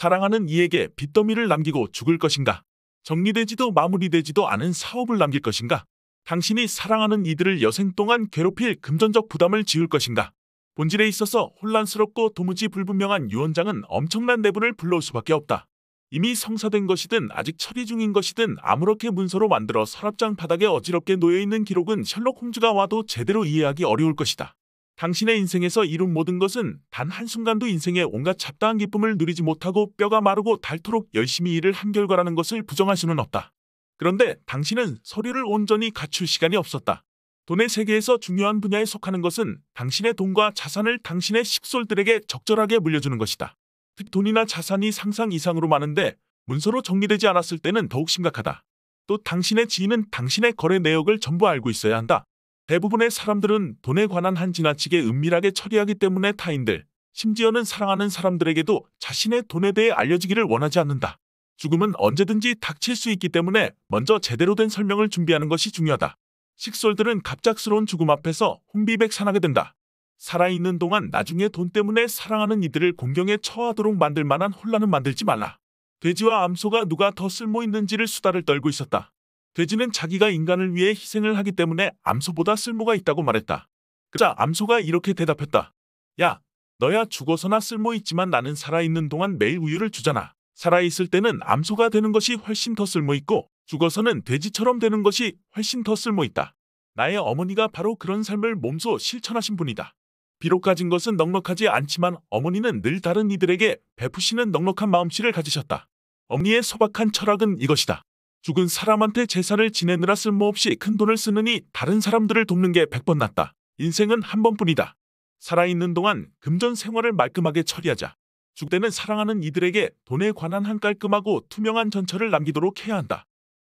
사랑하는 이에게 빚더미를 남기고 죽을 것인가? 정리되지도 마무리되지도 않은 사업을 남길 것인가? 당신이 사랑하는 이들을 여생 동안 괴롭힐 금전적 부담을 지을 것인가? 본질에 있어서 혼란스럽고 도무지 불분명한 유언장은 엄청난 내분을 불러올 수밖에 없다. 이미 성사된 것이든 아직 처리 중인 것이든 아무렇게 문서로 만들어 서랍장 바닥에 어지럽게 놓여있는 기록은 셜록 홈즈가 와도 제대로 이해하기 어려울 것이다. 당신의 인생에서 이룬 모든 것은 단 한순간도 인생의 온갖 잡다한 기쁨을 누리지 못하고 뼈가 마르고 닳도록 열심히 일을 한 결과라는 것을 부정할 수는 없다. 그런데 당신은 서류를 온전히 갖출 시간이 없었다. 돈의 세계에서 중요한 분야에 속하는 것은 당신의 돈과 자산을 당신의 식솔들에게 적절하게 물려주는 것이다. 특 돈이나 자산이 상상 이상으로 많은데 문서로 정리되지 않았을 때는 더욱 심각하다. 또 당신의 지인은 당신의 거래 내역을 전부 알고 있어야 한다. 대부분의 사람들은 돈에 관한 한 지나치게 은밀하게 처리하기 때문에 타인들, 심지어는 사랑하는 사람들에게도 자신의 돈에 대해 알려지기를 원하지 않는다. 죽음은 언제든지 닥칠 수 있기 때문에 먼저 제대로 된 설명을 준비하는 것이 중요하다. 식솔들은 갑작스러운 죽음 앞에서 혼비백산하게 된다. 살아있는 동안 나중에 돈 때문에 사랑하는 이들을 공경에 처하도록 만들 만한 혼란은 만들지 말라. 돼지와 암소가 누가 더 쓸모 있는지를 수다를 떨고 있었다. 돼지는 자기가 인간을 위해 희생을 하기 때문에 암소보다 쓸모가 있다고 말했다. 그자 암소가 이렇게 대답했다. 야, 너야 죽어서나 쓸모 있지만 나는 살아있는 동안 매일 우유를 주잖아. 살아있을 때는 암소가 되는 것이 훨씬 더 쓸모 있고 죽어서는 돼지처럼 되는 것이 훨씬 더 쓸모 있다. 나의 어머니가 바로 그런 삶을 몸소 실천하신 분이다. 비록 가진 것은 넉넉하지 않지만 어머니는 늘 다른 이들에게 베푸시는 넉넉한 마음씨를 가지셨다. 어머니의 소박한 철학은 이것이다. 죽은 사람한테 제사를 지내느라 쓸모없이 큰 돈을 쓰느니 다른 사람들을 돕는 게 백번 낫다. 인생은 한 번뿐이다. 살아있는 동안 금전 생활을 말끔하게 처리하자. 죽대는 사랑하는 이들에게 돈에 관한 한 깔끔하고 투명한 전처를 남기도록 해야 한다.